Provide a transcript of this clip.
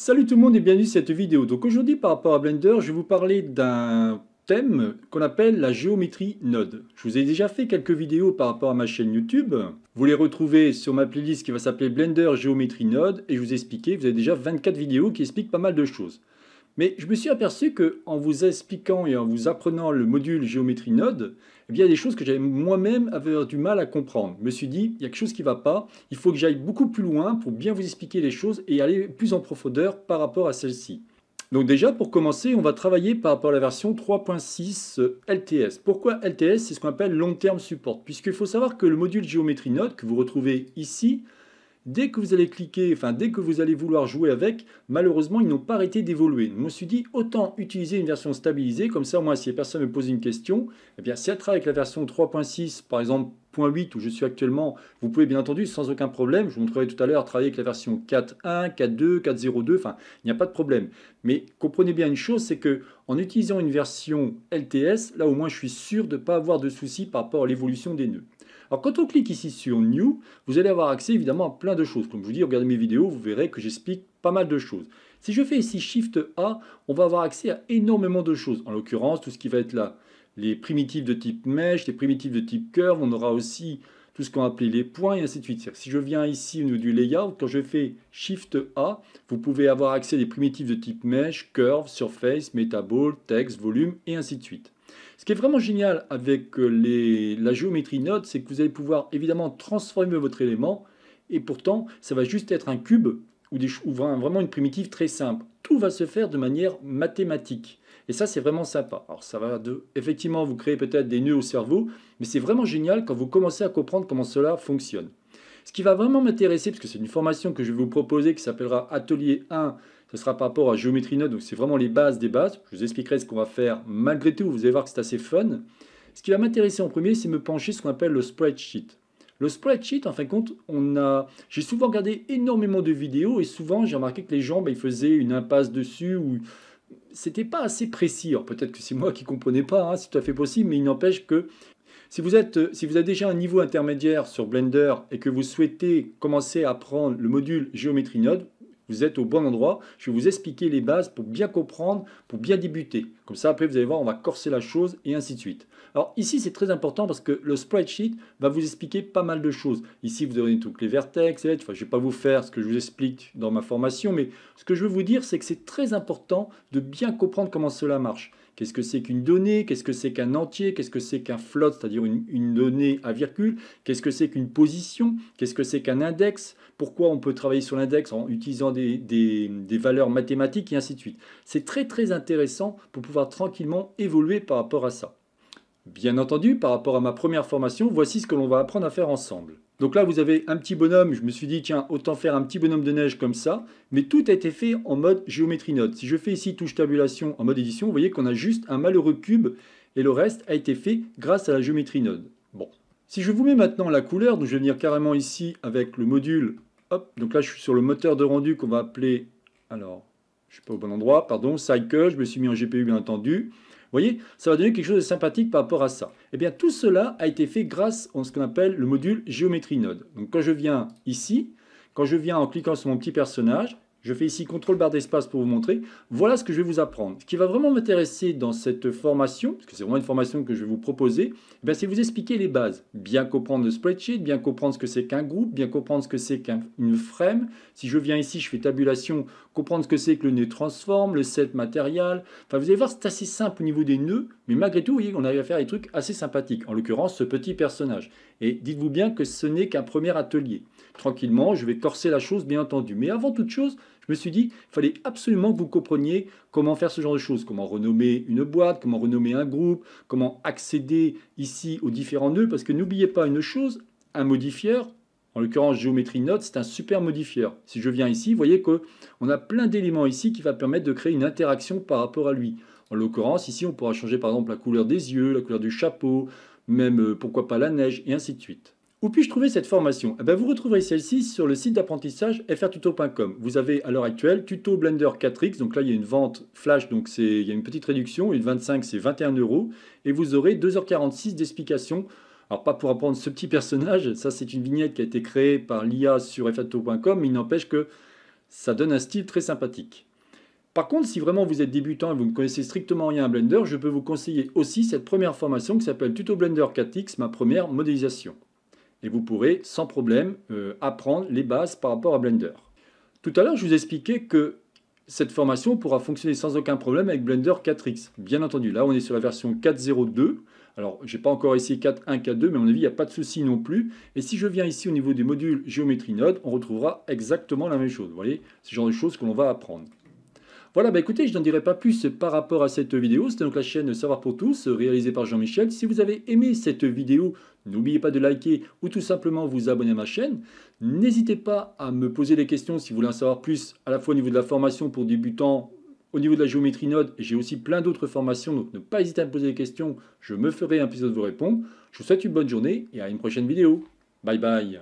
Salut tout le monde et bienvenue sur cette vidéo. Donc aujourd'hui par rapport à Blender, je vais vous parler d'un thème qu'on appelle la géométrie node. Je vous ai déjà fait quelques vidéos par rapport à ma chaîne YouTube. Vous les retrouvez sur ma playlist qui va s'appeler Blender géométrie node et je vous ai expliqué, vous avez déjà 24 vidéos qui expliquent pas mal de choses. Mais je me suis aperçu que en vous expliquant et en vous apprenant le module géométrie node, eh il y a des choses que j'avais moi-même du mal à comprendre. Je me suis dit, il y a quelque chose qui ne va pas, il faut que j'aille beaucoup plus loin pour bien vous expliquer les choses et aller plus en profondeur par rapport à celle-ci. Donc déjà, pour commencer, on va travailler par rapport à la version 3.6 euh, LTS. Pourquoi LTS C'est ce qu'on appelle Long Term Support, puisqu'il faut savoir que le module géométrie node que vous retrouvez ici, dès que vous allez cliquer, enfin dès que vous allez vouloir jouer avec, malheureusement ils n'ont pas arrêté d'évoluer. Je me suis dit autant utiliser une version stabilisée, comme ça au moins, si personne me pose une question, eh bien si elle travaille avec la version 3.6 par exemple 8 où je suis actuellement, vous pouvez bien entendu sans aucun problème, je vous montrerai tout à l'heure, travailler avec la version 4.1, 4.2, 4.02, enfin il n'y a pas de problème. Mais comprenez bien une chose, c'est que en utilisant une version LTS, là au moins je suis sûr de ne pas avoir de soucis par rapport à l'évolution des nœuds. Alors quand on clique ici sur New, vous allez avoir accès évidemment à plein de choses. Comme je vous dis, regardez mes vidéos, vous verrez que j'explique pas mal de choses. Si je fais ici Shift A, on va avoir accès à énormément de choses. En l'occurrence, tout ce qui va être là, les primitives de type mesh, les primitives de type curve, on aura aussi tout ce qu'on appelait les points et ainsi de suite. Si je viens ici au niveau du layout, quand je fais Shift A, vous pouvez avoir accès à des primitives de type Mesh, Curve, Surface, Metaball, Text, Volume et ainsi de suite. Ce qui est vraiment génial avec euh, les, la géométrie Node, c'est que vous allez pouvoir évidemment transformer votre élément et pourtant ça va juste être un cube ou, des, vraiment une primitive très simple. Tout va se faire de manière mathématique. Et ça, c'est vraiment sympa. Alors, ça va de, effectivement vous créer peut-être des nœuds au cerveau, mais c'est vraiment génial quand vous commencez à comprendre comment cela fonctionne. Ce qui va vraiment m'intéresser, parce que c'est une formation que je vais vous proposer qui s'appellera Atelier 1, ce sera par rapport à Géométrie Note, donc c'est vraiment les bases des bases. Je vous expliquerai ce qu'on va faire malgré tout, vous allez voir que c'est assez fun. Ce qui va m'intéresser en premier, c'est me pencher sur ce qu'on appelle le spreadsheet. Le spreadsheet, en fin de compte, on a, j'ai souvent regardé énormément de vidéos et souvent j'ai remarqué que les gens, ben, faisaient une impasse dessus ou c'était pas assez précis. peut-être que c'est moi qui comprenais pas, si hein, c'est tout à fait possible, mais il n'empêche que si vous, êtes, si vous avez déjà un niveau intermédiaire sur Blender et que vous souhaitez commencer à prendre le module géométrie node, vous êtes au bon endroit. Je vais vous expliquer les bases pour bien comprendre, pour bien débuter. Comme ça, après, vous allez voir, on va corser la chose et ainsi de suite. Alors ici, c'est très important parce que le spreadsheet va vous expliquer pas mal de choses. Ici, vous avez toutes les vertex, Enfin, je ne vais pas vous faire ce que je vous explique dans ma formation, mais ce que je veux vous dire, c'est que c'est très important de bien comprendre comment cela marche. Qu'est-ce que c'est qu'une donnée Qu'est-ce que c'est qu'un entier Qu'est-ce que c'est qu'un float, c'est-à-dire une, une, donnée à virgule Qu'est-ce que c'est qu'une position Qu'est-ce que c'est qu'un index Pourquoi on peut travailler sur l'index en utilisant des des, valeurs mathématiques et ainsi de suite. C'est très très intéressant pour pouvoir tranquillement évoluer par rapport à ça. Bien entendu, par rapport à ma première formation, voici ce que l'on va apprendre à faire ensemble. Donc là, vous avez un petit bonhomme. Je me suis dit, tiens, autant faire un petit bonhomme de neige comme ça. Mais tout a été fait en mode géométrie node. Si je fais ici touche tabulation en mode édition, vous voyez qu'on a juste un malheureux cube et le reste a été fait grâce à la géométrie node. Bon. Si je vous mets maintenant la couleur, donc je vais venir carrément ici avec le module donc là, je suis sur le moteur de rendu qu'on va appeler... Alors, je suis pas au bon endroit, pardon, Cycle, je me suis mis en GPU, bien entendu. Vous voyez, ça va donner quelque chose de sympathique par rapport à ça. Et eh bien, tout cela a été fait grâce à ce qu'on appelle le module géométrie node. Donc, quand je viens ici, quand je viens en cliquant sur mon petit personnage, je fais ici contrôle barre d'espace pour vous montrer. Voilà ce que je vais vous apprendre. Ce qui va vraiment m'intéresser dans cette formation, parce que c'est vraiment une formation que je vais vous proposer, eh c'est vous expliquer les bases. Bien comprendre le spreadsheet, bien comprendre ce que c'est qu'un groupe, bien comprendre ce que c'est qu'une frame. Si je viens ici, je fais tabulation, comprendre ce que c'est que le nœud transforme, le set matériel. Enfin, vous allez voir, c'est assez simple au niveau des nœuds, mais malgré tout, vous voyez, on arrive à faire des trucs assez sympathiques. En l'occurrence, ce petit personnage. Et dites-vous bien que ce n'est qu'un premier atelier. Tranquillement, je vais corser la chose, bien entendu. Mais avant toute chose, je me suis dit, il fallait absolument que vous compreniez comment faire ce genre de choses, comment renommer une boîte, comment renommer un groupe, comment accéder ici aux différents nœuds, parce que n'oubliez pas une chose, un modifieur, en l'occurrence géométrie note, c'est un super modifieur. Si je viens ici, vous voyez qu'on a plein d'éléments ici qui va permettre de créer une interaction par rapport à lui. En l'occurrence, ici, on pourra changer par exemple la couleur des yeux, la couleur du chapeau, même euh, pourquoi pas la neige, et ainsi de suite. Où puis-je trouver cette formation eh ben, Vous retrouverez celle-ci sur le site d'apprentissage frtuto.com. Vous avez à l'heure actuelle Tuto Blender 4X, donc là il y a une vente flash, donc il y a une petite réduction, une 25 c'est 21 euros, et vous aurez 2h46 d'explications. Alors pas pour apprendre ce petit personnage, ça c'est une vignette qui a été créée par l'IA sur frtuto.com, mais il n'empêche que ça donne un style très sympathique. Par contre, si vraiment vous êtes débutant et vous ne connaissez strictement rien à Blender, je peux vous conseiller aussi cette première formation qui s'appelle Tuto Blender 4X, ma première modélisation et vous pourrez sans problème euh, apprendre les bases par rapport à Blender. Tout à l'heure, je vous expliquais que cette formation pourra fonctionner sans aucun problème avec Blender 4X. Bien entendu, là on est sur la version 4.0.2. Alors, je n'ai pas encore essayé 4.1.4.2, mais à mon avis, il n'y a pas de souci non plus. Et si je viens ici au niveau du module géométrie node, on retrouvera exactement la même chose. Vous voyez, c'est le genre de choses que l'on va apprendre. Voilà, bah écoutez, je n'en dirai pas plus par rapport à cette vidéo. C'était donc la chaîne Savoir pour tous, réalisée par Jean-Michel. Si vous avez aimé cette vidéo, n'oubliez pas de liker ou tout simplement vous abonner à ma chaîne. N'hésitez pas à me poser des questions si vous voulez en savoir plus, à la fois au niveau de la formation pour débutants, au niveau de la géométrie node. J'ai aussi plein d'autres formations, donc ne pas hésiter à me poser des questions. Je me ferai un plaisir de vous répondre. Je vous souhaite une bonne journée et à une prochaine vidéo. Bye bye